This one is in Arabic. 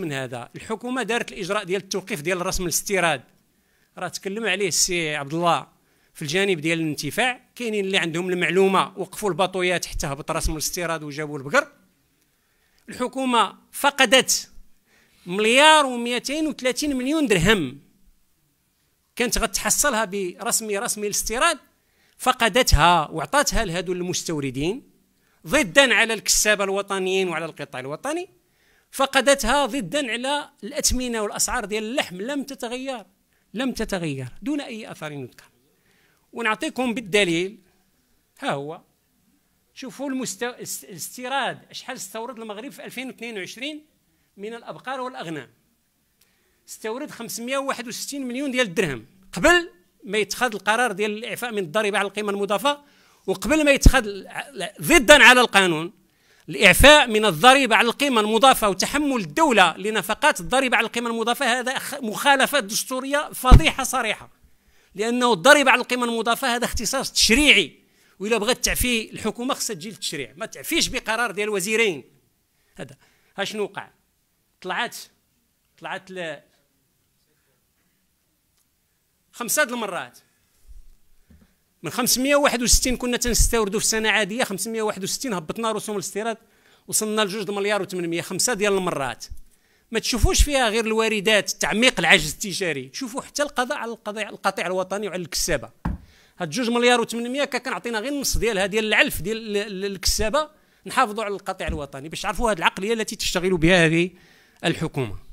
من هذا الحكومه دارت الاجراء ديال التوقيف ديال الرسم الاستيراد راه تكلم عليه السي عبد الله في الجانب ديال الانتفاع كاينين اللي عندهم المعلومه وقفوا الباطويات حتى هبط رسم الاستيراد وجابوا البقر الحكومه فقدت مليار و230 مليون درهم كانت غتحصلها برسم رسم الاستيراد فقدتها وعطاتها لهذو المستوردين ضدا على الكسابه الوطنيين وعلى القطاع الوطني فقدتها ضدا على الأثمنة والأسعار ديال اللحم لم تتغير لم تتغير دون أي أثر يذكر ونعطيكم بالدليل ها هو شوفوا المستوى الاستيراد شحال استورد المغرب في 2022 من الأبقار والأغنام استورد 561 مليون ديال الدرهم قبل ما يتخذ القرار ديال الإعفاء من الضريبة على القيمة المضافة وقبل ما يتخذ ضدا على القانون الإعفاء من الضريبة على القيمة المضافة وتحمل الدولة لنفقات الضريبة على القيمة المضافة هذا مخالفة دستورية فضيحة صريحة لأنه الضريبة على القيمة المضافة هذا اختصاص تشريعي وإلا بغات تعفي الحكومة خصها تجي للتشريع ما تعفيش بقرار ديال وزيرين هذا ها شنو وقع طلعت طلعت ل خمسة المرات من 561 كنا تنستوردوا في سنه عاديه 561 هبطنا رسوم الاستيراد وصلنا ل 2 مليار و800 خمسه ديال المرات ما تشوفوش فيها غير الواردات تعميق العجز التجاري تشوفوا حتى القضاء على القضاء القطيع الوطني وعلى الكسابه هاد 2 مليار و800 كنعطينا غير النص ديالها ديال العلف ديال الكسابه نحافظوا على القطيع الوطني باش تعرفوا هذه العقليه التي تشتغل بها هذه الحكومه